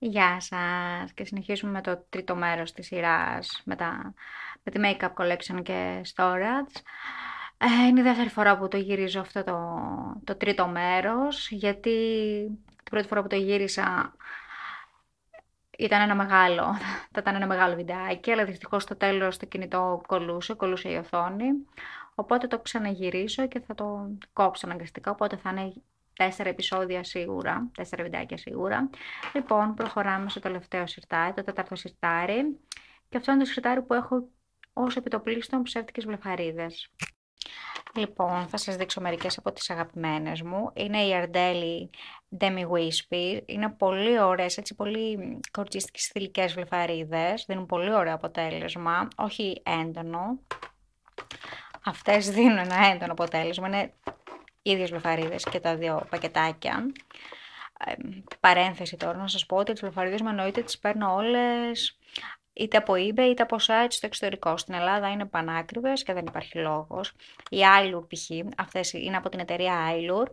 Γεια σας και συνεχίζουμε με το τρίτο μέρος της σειράς με, τα, με τη Makeup Collection και Storage. Ε, είναι η δεύτερη φορά που το γυρίζω αυτό το, το τρίτο μέρος γιατί την πρώτη φορά που το γύρισα ήταν ένα μεγάλο, ήταν ένα μεγάλο βιντεάκι αλλά δυστυχώς στο τέλος το κινητό κολούσε, κολούσε η οθόνη οπότε το ξαναγυρίζω και θα το κόψω αναγκαστικά οπότε θα είναι τέσσερα επεισόδια σίγουρα, τέσσερα βιντεάκια σίγουρα. Λοιπόν, προχωράμε στο τελευταίο σιρτάρι, το τέταρτο σιρτάρι. Και αυτό είναι το σιρτάρι που έχω ως επιτοπλίστων ψεύτικες βλεφαρίδες. Λοιπόν, θα σας δείξω μερικές από τις αγαπημένες μου. Είναι η Ardelli Demi Wispy. Είναι πολύ ωραίες, έτσι πολύ κορτσίστικες θηλυκές βλεφαρίδες. Δίνουν πολύ ωραίο αποτέλεσμα, όχι έντονο. Αυτές δίνουν ένα έντονο αποτέλεσμα, είναι ίδιες λιθαρίδες και τα δύο πακετάκια. Ε, παρένθεση τώρα να σας πω ότι τις λιθαρίδες με εννοείται τις παίρνω όλες είτε από eBay είτε από site στο εξωτερικό. Στην Ελλάδα είναι πανάκριβες και δεν υπάρχει λόγος. Η Άιλουρ π.χ. αυτές είναι από την εταιρεία Άιλουρ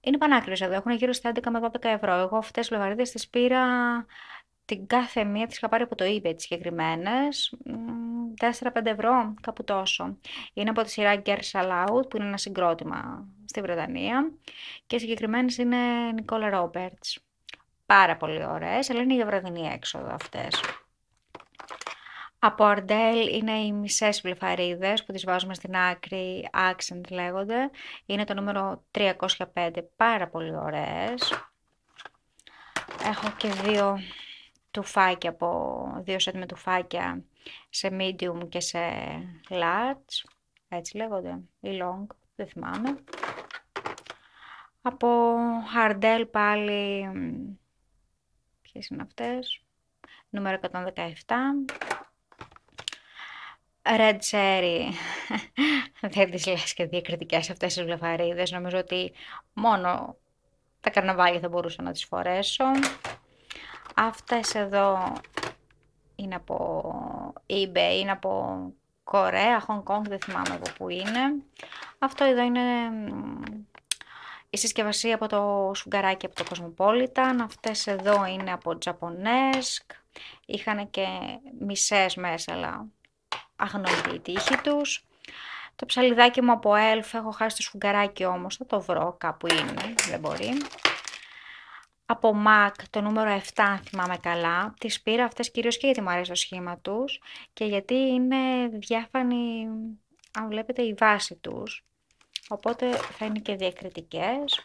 Είναι πανάκριβες εδώ, έχουν γύρω στα 11 με 12 ευρώ. Εγώ αυτές τις λογαρίδε τις πήρα την κάθε μία, τις είχα πάρει από το eBay τις συγκεκριμένες. 4-5 ευρώ, κάπου τόσο. Είναι από τη σειρά Girls Aloud, που είναι ένα συγκρότημα στη Βρετανία. Και συγκεκριμένες είναι Νικόλα Ρόμπερτ. Πάρα πολύ ωραίες. αλλά είναι για βραδινή έξοδο αυτές. Από Ardell είναι οι μισές βλεφαρίδες που τις βάζουμε στην άκρη, accent λέγονται. Είναι το νούμερο 305, πάρα πολύ ωραίες. Έχω και δύο τουφάκια από δύο σετ με τουφάκια σε medium και σε large, έτσι λέγονται, ή long, δεν θυμάμαι. Από Hardell πάλι, ποιες είναι αυτές, νούμερο 117. Red Cherry, δεν τις λες και διακριτικές αυτές τις βλεφαρίδες, νομίζω ότι μόνο τα καρναβάλια θα μπορούσα να τις φορέσω. Αυτές εδώ είναι από eBay, είναι από Κορέα, Hong Kong, δεν θυμάμαι από που είναι. Αυτό εδώ είναι η συσκευασία από το σουγκαράκι από το Κοσμοπόλιταν. Αυτές εδώ είναι από Japanese, Είχαν και μισές μέσα, αλλά αγνοείται η τύχη τους. Το ψαλιδάκι μου από Elf, έχω χάσει το σφουγγαράκι όμως, θα το βρω κάπου είναι, δεν μπορεί από MAC, το νούμερο 7 αν θυμάμαι καλά. Τις πήρα αυτές κυρίως και γιατί μου αρέσει το σχήμα τους και γιατί είναι διάφανη, αν βλέπετε, η βάση τους. Οπότε θα είναι και διακριτικές.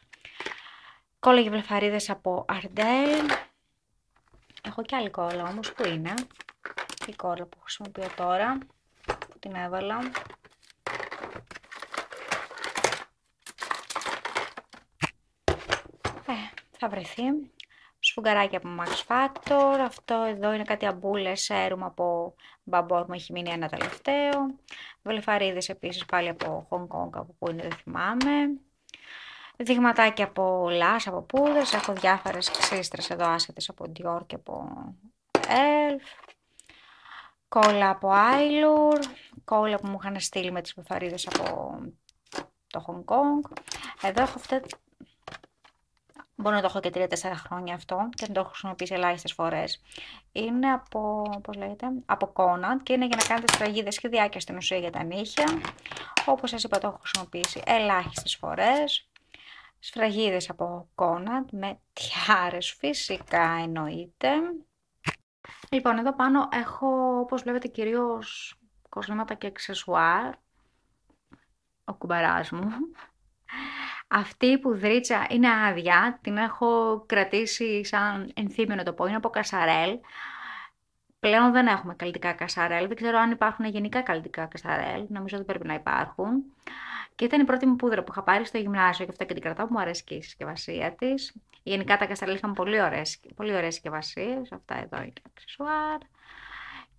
Κόλλα για βλεφαρίδες από Ardell. Έχω και άλλη κόλλα όμως, που είναι η κόλλα που χρησιμοποιώ τώρα, που την έβαλα. Ε, θα βρεθεί. Σφουγγαράκι από Max Factor. Αυτό εδώ είναι κάτι αμπούλε Έρουμε από μπαμπόρ μου. Έχει μείνει ένα τελευταίο. Βελφαρίδε επίσης πάλι από Hong Kong από που είναι δεν θυμάμαι. Δειγματάκια από λάς, από πούδες. Έχω διάφορες ξύστρες εδώ άσχετες από Dior και από Elf. Κόλλα από Άιλουρ. Κόλλα που μου είχαν στείλει με τις βλεφαρίδες από το Hong Kong. Εδώ έχω αυτά μπορεί να το έχω και 3-4 χρόνια αυτό και να το έχω χρησιμοποιήσει ελάχιστες φορές. Είναι από, πώς λέγεται, από Conant και είναι για να κάνετε σφραγίδες σχεδιάκια στην ουσία για τα νύχια. Όπως σας είπα, το έχω χρησιμοποιήσει ελάχιστες φορές. Σφραγίδες από Conant με τιάρες φυσικά εννοείται. Λοιπόν, εδώ πάνω έχω, όπως βλέπετε, κυρίως κοσμήματα και εξεσουάρ ο κουμπάρα μου, αυτή η πουδρίτσα είναι άδεια, την έχω κρατήσει σαν ενθύμενο το πω, είναι από κασαρέλ. Πλέον δεν έχουμε καλλιτικά κασαρέλ, δεν ξέρω αν υπάρχουν γενικά καλλιτικά κασαρέλ, νομίζω ότι πρέπει να υπάρχουν. Και ήταν η πρώτη μου πούδρα που είχα πάρει στο γυμνάσιο και αυτό και την κρατάω που μου αρέσει και η συσκευασία της. Γενικά τα κασαρέλ είχαν πολύ ωραίες, πολύ ωραίες συσκευασίες. Αυτά εδώ είναι αξισουάρ.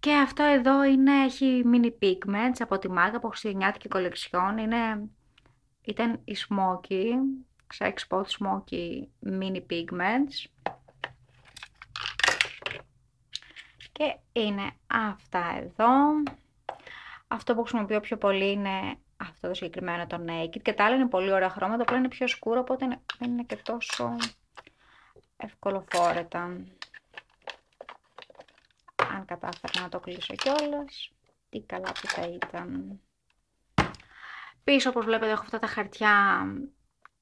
Και αυτό εδώ είναι, έχει mini pigments από τη μάγα από χριστιανιάτικη κολεξιόν. Είναι ήταν η Smoky, Sex Pot Smoky Mini Pigments. Και είναι αυτά εδώ. Αυτό που χρησιμοποιώ πιο πολύ είναι αυτό το συγκεκριμένο το Naked και τα άλλα είναι πολύ ωραία χρώματα, απλά είναι πιο σκούρο οπότε δεν είναι και τόσο ευκολοφόρετα. Αν κατάφερα να το κλείσω κιόλας, τι καλά που θα ήταν. Πίσω, όπως βλέπετε, έχω αυτά τα χαρτιά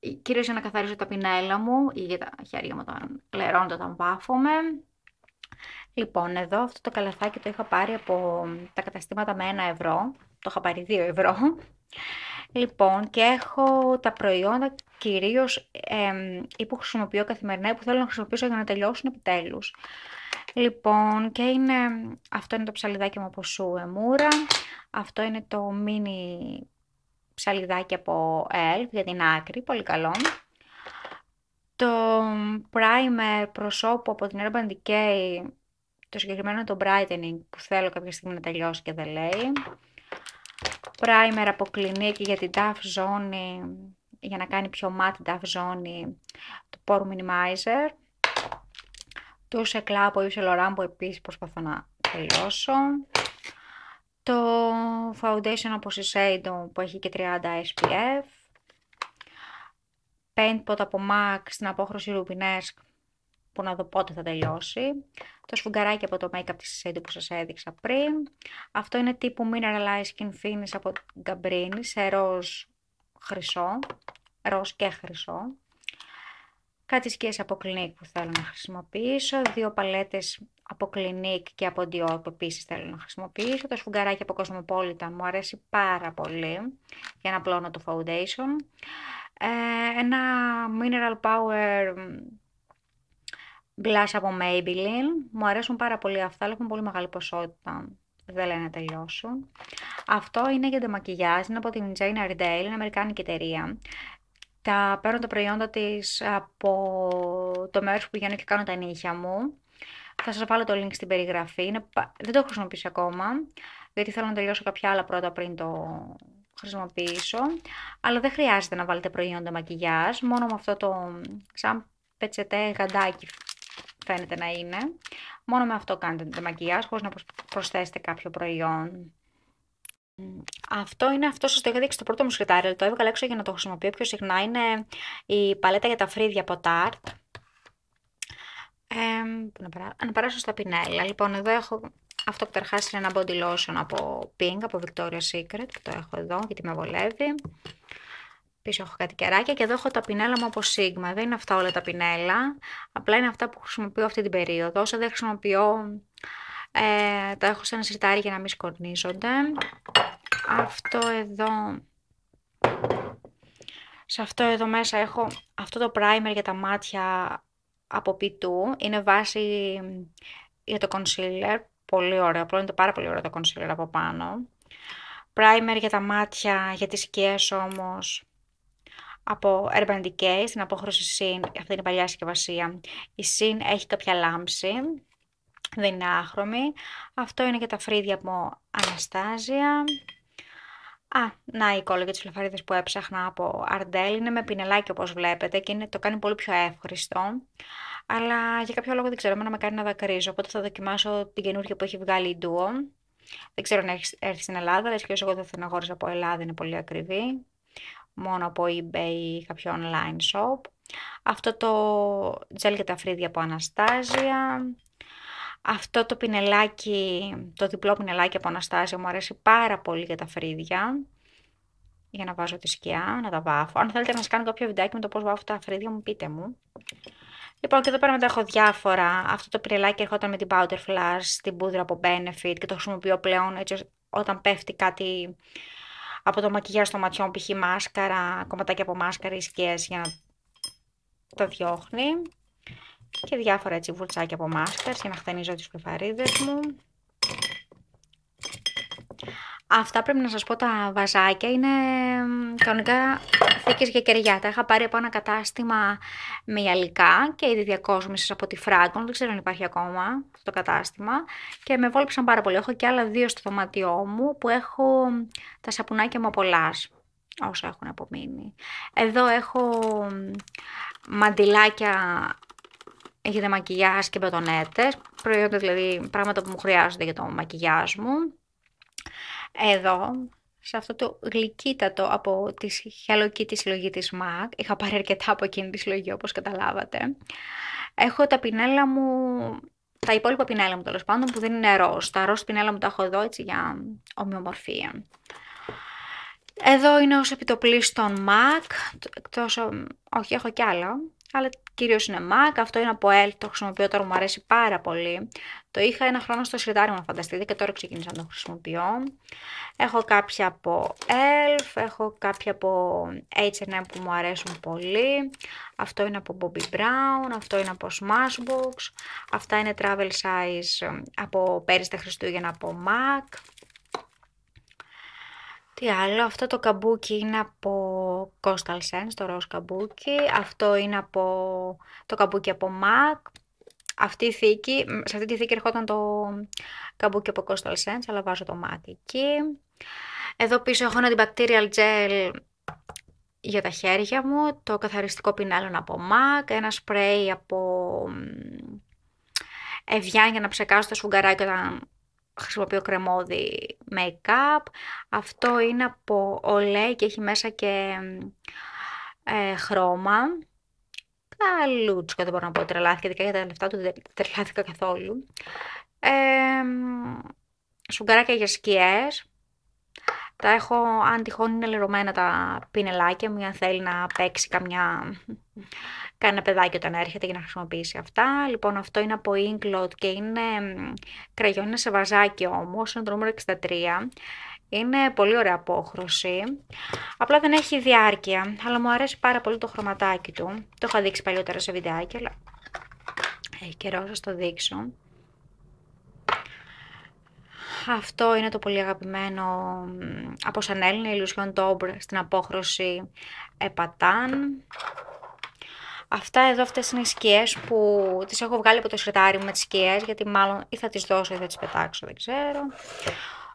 ε, κυρίως για να καθαρίζω τα πινέλα μου ή για τα χέρια μου όταν λερώνω όταν βάφομαι. Λοιπόν, εδώ αυτό το καλαθάκι το είχα πάρει από τα καταστήματα με ένα ευρώ. Το είχα πάρει 2 ευρώ. Λοιπόν, και έχω τα προϊόντα κυρίως ή που χρησιμοποιώ καθημερινά ή που θέλω να χρησιμοποιήσω για να τελειώσουν επιτέλους. Λοιπόν, και είναι, αυτό είναι το ψαλιδάκι μου από σου εμούρα. Αυτό είναι το mini ψαλιδάκι από ELF για την άκρη, πολύ καλό. Το primer προσώπου από την Urban Decay, το συγκεκριμένο το brightening που θέλω κάποια στιγμή να τελειώσει και δεν λέει. Primer από κλινίκη για την Duff Zone, για να κάνει πιο μάτι Duff Zone, το Pore Minimizer. Του σε από ή σε που επίσης προσπαθώ να τελειώσω το foundation από Shiseido που έχει και 30 SPF, paint pot από MAC στην απόχρωση Rubinesque που να δω πότε θα τελειώσει, το σφουγγαράκι από το make-up της Shiseido που σας έδειξα πριν, αυτό είναι τύπου Mineralize Skin Finish από Gabrini σε ροζ χρυσό, ροζ και χρυσό, κάτι σκιές από Clinique που θέλω να χρησιμοποιήσω, δύο παλέτες από κλινίκ και από Dior που επίσης θέλω να χρησιμοποιήσω. Το σφουγγαράκι από Cosmopolitan μου αρέσει πάρα πολύ για να πλώνω το foundation. Ε, ένα Mineral Power blush από Maybelline. Μου αρέσουν πάρα πολύ αυτά, αλλά έχουν πολύ μεγάλη ποσότητα. Δεν λένε να τελειώσουν. Αυτό είναι για το μακιγιάζ, είναι από την Jane Ardale, είναι αμερικάνικη εταιρεία. Τα παίρνω τα προϊόντα της από το μέρος που πηγαίνω και κάνω τα νύχια μου θα σας βάλω το link στην περιγραφή. Είναι... Δεν το έχω χρησιμοποιήσει ακόμα, γιατί θέλω να τελειώσω κάποια άλλα πρώτα πριν το χρησιμοποιήσω. Αλλά δεν χρειάζεται να βάλετε προϊόντα μακιγιάζ, μόνο με αυτό το σαν πετσετέ γαντάκι φαίνεται να είναι. Μόνο με αυτό κάνετε το μακιγιάζ, χωρίς να προσθέσετε κάποιο προϊόν. Αυτό είναι αυτό, σας το είχα δείξει το πρώτο μου σκετάρι. το έβγαλα έξω για να το χρησιμοποιώ πιο συχνά. Είναι η παλέτα για τα φρύδια από Tarte. Ε, να, περάσω στα πινέλα. Λοιπόν, εδώ έχω. Αυτό που καταρχά είναι ένα body lotion από Pink, από Victoria's Secret. Το έχω εδώ γιατί με βολεύει. Πίσω έχω κάτι κεράκια και εδώ έχω τα πινέλα μου από Sigma. Δεν είναι αυτά όλα τα πινέλα. Απλά είναι αυτά που χρησιμοποιώ αυτή την περίοδο. Όσα δεν χρησιμοποιώ, ε, τα έχω σε ένα σιρτάρι για να μην σκορνίζονται. Αυτό εδώ σε αυτό εδώ μέσα έχω αυτό το primer για τα μάτια από είναι βάση για το κονσίλερ. πολύ ωραίο, απλό είναι το πάρα πολύ ωραίο το κονσίλερ από πάνω. Primer για τα μάτια, για τις σκιές όμως, από Urban Decay, στην απόχρωση Sin, αυτή είναι η παλιά συσκευασία. Η Sin έχει κάποια λάμψη, δεν είναι άχρωμη. Αυτό είναι για τα φρύδια από Αναστάζια. Α, να η κόλλα για τις λεφαρίδες που έψαχνα από Αρντέλ είναι με πινελάκι όπως βλέπετε και είναι, το κάνει πολύ πιο εύχριστο. Αλλά για κάποιο λόγο δεν ξέρω, εμένα με κάνει να δακρύζω, οπότε θα δοκιμάσω την καινούργια που έχει βγάλει η Duo. Δεν ξέρω αν έχει έρθει στην Ελλάδα, αλλά εγώ δεν την αγόρισα από Ελλάδα, είναι πολύ ακριβή. Μόνο από eBay ή κάποιο online shop. Αυτό το gel για τα φρύδια από Αναστάζια. Αυτό το πινελάκι, το διπλό πινελάκι από Αναστάσια μου αρέσει πάρα πολύ για τα φρύδια. Για να βάζω τη σκιά, να τα βάφω. Αν θέλετε να σας κάνω κάποιο βιντεάκι με το πώς βάφω τα φρύδια μου, πείτε μου. Λοιπόν, και εδώ πέρα μετά έχω διάφορα. Αυτό το πινελάκι ερχόταν με την Powder Flash, την πούδρα από Benefit και το χρησιμοποιώ πλέον έτσι όταν πέφτει κάτι από το μακιγιάζ των ματιών, π.χ. μάσκαρα, κομματάκια από μάσκαρα ή σκιές για να τα διώχνει και διάφορα έτσι βουλτσάκια από μάσκαρς για να χτενίζω τις πεφαρίδες μου. Αυτά πρέπει να σας πω τα βαζάκια είναι κανονικά θήκες για κεριά. Τα είχα πάρει από ένα κατάστημα με γυαλικά και ήδη διακόσμησης από τη Φράγκον, δεν ξέρω αν υπάρχει ακόμα αυτό το κατάστημα και με βόλεψαν πάρα πολύ. Έχω και άλλα δύο στο δωμάτιό μου που έχω τα σαπουνάκια μου από όσα έχουν απομείνει. Εδώ έχω μαντιλάκια έχετε μακιγιά και μπετονέτε. προϊόντα δηλαδή πράγματα που μου χρειάζονται για το μακιγιά μου. Εδώ, σε αυτό το γλυκύτατο από τη Hello Kitty συλλογή της MAC, είχα πάρει αρκετά από εκείνη τη συλλογή όπως καταλάβατε. Έχω τα πινέλα μου, τα υπόλοιπα πινέλα μου τέλος πάντων που δεν είναι ροζ. Τα ροζ πινέλα μου τα έχω εδώ έτσι για ομοιομορφία. Εδώ είναι ως των MAC, εκτός, όχι έχω κι άλλα, αλλά κυρίως είναι MAC, αυτό είναι από ELF το χρησιμοποιώ τώρα, μου αρέσει πάρα πολύ. Το είχα ένα χρόνο στο σιρτάρι μου, φανταστείτε, και τώρα ξεκίνησα να το χρησιμοποιώ. Έχω κάποια από ELF, έχω κάποια από H&M που μου αρέσουν πολύ. Αυτό είναι από Bobby Brown, αυτό είναι από Smashbox, αυτά είναι travel size ε, από πέρυσι τα Χριστούγεννα από MAC. Τι άλλο, αυτό το καμπούκι είναι από Coastal Sense, το ροζ καμπούκι. Αυτό είναι από το καμπούκι από MAC. Αυτή η θήκη, σε αυτή τη θήκη ερχόταν το καμπούκι από Coastal Sense, αλλά βάζω το μάτι εκεί. Εδώ πίσω έχω ένα bacterial gel για τα χέρια μου, το καθαριστικό πινέλων από MAC, ένα σπρέι από Ευγιάν για να ψεκάσω το σφουγγαράκι όταν χρησιμοποιώ κρεμόδι make-up. Αυτό είναι από Olay και έχει μέσα και ε, χρώμα. Καλούτσικο δεν μπορώ να πω τρελάθηκα, ειδικά για τα λεφτά του δεν τρελάθηκα καθόλου. Ε, σουγκαράκια για σκιές. Τα έχω, αν τυχόν είναι λερωμένα τα πινελάκια μου, αν θέλει να παίξει καμιά... ένα παιδάκι όταν έρχεται για να χρησιμοποιήσει αυτά. Λοιπόν, αυτό είναι από Inglot και είναι κραγιόν, σε βαζάκι όμως, είναι το νούμερο 63. Είναι πολύ ωραία απόχρωση. Απλά δεν έχει διάρκεια, αλλά μου αρέσει πάρα πολύ το χρωματάκι του. Το είχα δείξει παλιότερα σε βιντεάκι, αλλά έχει καιρό να το δείξω. Αυτό είναι το πολύ αγαπημένο από σαν Έλληνα, η Illusion στην απόχρωση Επατάν. Αυτά εδώ αυτές είναι οι σκιές που τις έχω βγάλει από το σιρτάρι μου με τις σκιές, γιατί μάλλον ή θα τις δώσω ή θα τις πετάξω, δεν ξέρω.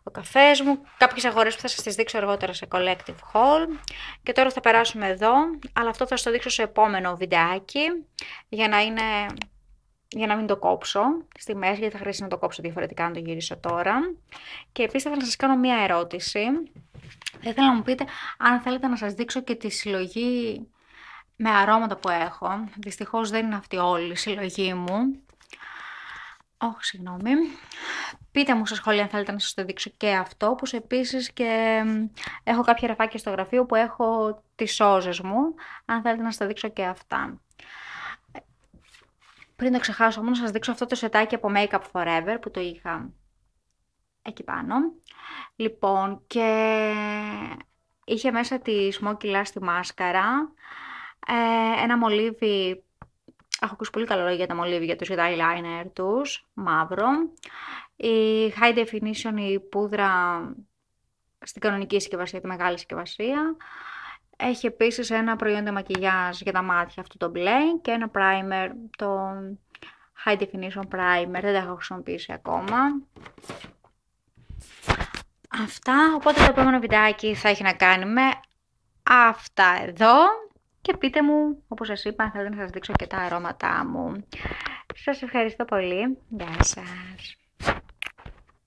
Ο καφές μου, κάποιες αγορές που θα σας τις δείξω αργότερα σε Collective hall Και τώρα θα περάσουμε εδώ, αλλά αυτό θα σας το δείξω σε επόμενο βιντεάκι, για να είναι για να μην το κόψω στη μέση, γιατί θα χρειαστεί να το κόψω διαφορετικά να το γυρίσω τώρα. Και επίσης θα να σας κάνω μία ερώτηση. Θα ήθελα να μου πείτε αν θέλετε να σας δείξω και τη συλλογή με αρώματα που έχω. Δυστυχώς δεν είναι αυτή όλη η συλλογή μου. Όχι, συγγνώμη. Πείτε μου στα σχόλια αν θέλετε να σας το δείξω και αυτό, όπως επίσης και έχω κάποια ρεφάκια στο γραφείο που έχω τις σώζες μου, αν θέλετε να σας τα δείξω και αυτά πριν το ξεχάσω, μου να σας δείξω αυτό το σετάκι από Makeup Forever που το είχα εκεί πάνω. Λοιπόν, και είχε μέσα τη Smoky Lash τη μάσκαρα, ε, ένα μολύβι, έχω ακούσει πολύ καλό λόγια για τα μολύβια τους, για τα eyeliner τους, μαύρο. Η High Definition, η πούδρα στην κανονική συσκευασία, τη μεγάλη συσκευασία. Έχει επίσης ένα προϊόντα μακιγιάζ για τα μάτια, αυτό το μπλε, και ένα primer, το High Definition Primer, δεν τα έχω χρησιμοποιήσει ακόμα. Αυτά, οπότε το επόμενο βιντεάκι θα έχει να κάνει με αυτά εδώ. Και πείτε μου, όπως σας είπα, θέλω να σας δείξω και τα αρώματά μου. Σας ευχαριστώ πολύ. Γεια σας.